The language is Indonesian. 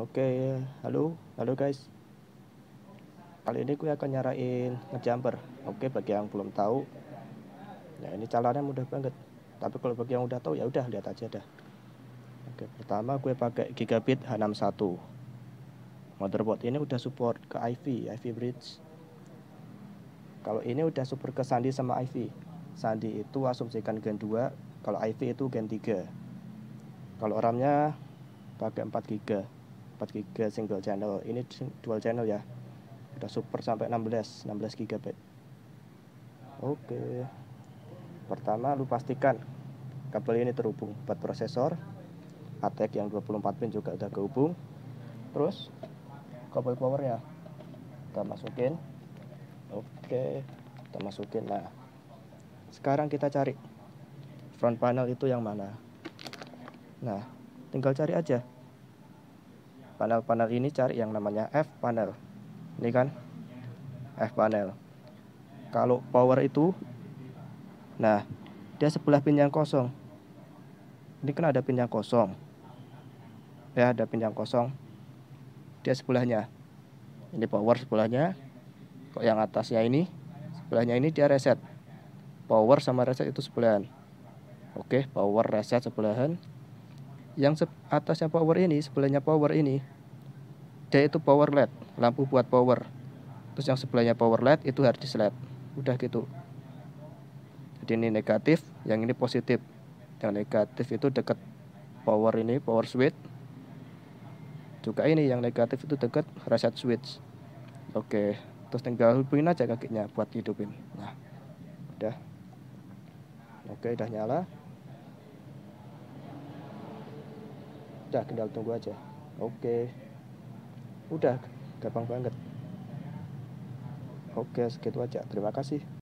Oke, okay, halo, halo guys. Kali ini gue akan nyarain ngejumper. Oke, okay, bagi yang belum tahu, nah ini caranya mudah banget. Tapi kalau bagi yang udah tahu ya udah lihat aja dah. Oke, okay, pertama gue pakai Gigabit H61. Motherboard ini udah support ke IV, IV bridge. Kalau ini udah support ke Sandi sama IV. Sandi itu asumsikan Gen 2, kalau IV itu Gen 3. Kalau RAM-nya pakai 4 GB 4 GB single channel ini dual channel ya sudah super sampai 16 16 GB oke pertama lu pastikan kabel ini terhubung buat prosesor ATX yang 24 pin juga udah kehubung terus kabel powernya kita masukin oke kita masukin nah sekarang kita cari front panel itu yang mana nah tinggal cari aja panel-panel ini cari yang namanya F panel ini kan F panel kalau power itu nah dia sebelah pin yang kosong ini kan ada pin yang kosong ya ada pin yang kosong dia sebelahnya ini power sebelahnya kok yang atasnya ini sebelahnya ini dia reset power sama reset itu sebelahan oke power reset sebelahan yang atasnya power ini sebelahnya power ini D itu power LED lampu buat power terus yang sebelahnya power LED itu hard disk LED udah gitu jadi ini negatif yang ini positif yang negatif itu dekat power ini power switch juga ini yang negatif itu dekat reset switch oke terus tinggal hubungin aja kakinya buat hidupin nah udah oke udah nyala udah tinggal tunggu aja oke udah gampang banget oke segitu aja terima kasih